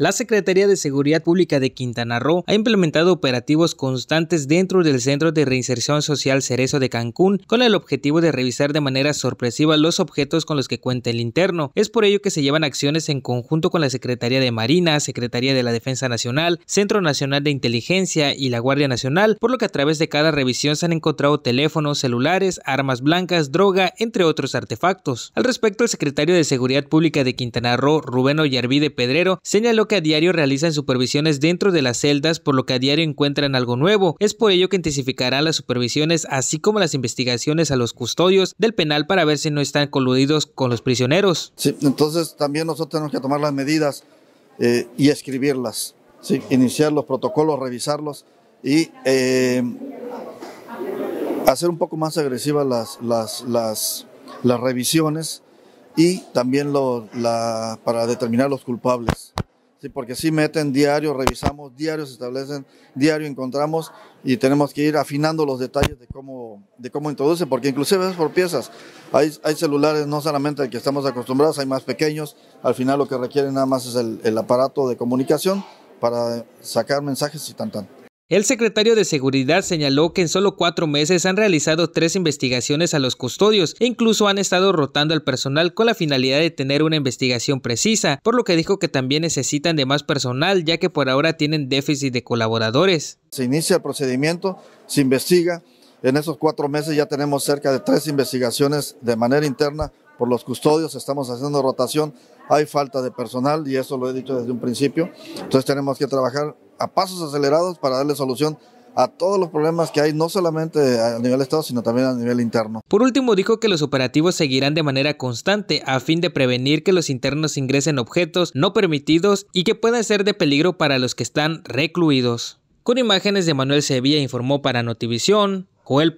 La Secretaría de Seguridad Pública de Quintana Roo ha implementado operativos constantes dentro del Centro de Reinserción Social Cerezo de Cancún con el objetivo de revisar de manera sorpresiva los objetos con los que cuenta el interno. Es por ello que se llevan acciones en conjunto con la Secretaría de Marina, Secretaría de la Defensa Nacional, Centro Nacional de Inteligencia y la Guardia Nacional, por lo que a través de cada revisión se han encontrado teléfonos, celulares, armas blancas, droga, entre otros artefactos. Al respecto, el secretario de Seguridad Pública de Quintana Roo, Rubén de Pedrero, señaló que a diario realizan supervisiones dentro de las celdas, por lo que a diario encuentran algo nuevo. Es por ello que intensificará las supervisiones, así como las investigaciones a los custodios del penal para ver si no están coludidos con los prisioneros. entonces también nosotros tenemos que tomar las medidas eh, y escribirlas, iniciar los protocolos, revisarlos y eh, hacer un poco más agresivas las, las, las, revisiones y también lo, la, para determinar los culpables. Sí, porque sí meten diario, revisamos diario, se establecen diario, encontramos y tenemos que ir afinando los detalles de cómo, de cómo introduce, porque inclusive es por piezas. Hay, celulares, no solamente el que estamos acostumbrados, hay más pequeños. Al final lo que requieren nada más es el, el aparato de comunicación para sacar mensajes y tan tan. El secretario de Seguridad señaló que en solo cuatro meses han realizado tres investigaciones a los custodios e incluso han estado rotando al personal con la finalidad de tener una investigación precisa, por lo que dijo que también necesitan de más personal ya que por ahora tienen déficit de colaboradores. Se inicia el procedimiento, se investiga. En esos cuatro meses ya tenemos cerca de tres investigaciones de manera interna por los custodios, estamos haciendo rotación, hay falta de personal y eso lo he dicho desde un principio. Entonces tenemos que trabajar a pasos acelerados para darle solución a todos los problemas que hay, no solamente a nivel Estado, sino también a nivel interno. Por último, dijo que los operativos seguirán de manera constante a fin de prevenir que los internos ingresen objetos no permitidos y que puedan ser de peligro para los que están recluidos. Con imágenes de Manuel Sevilla informó para Notivisión, Joel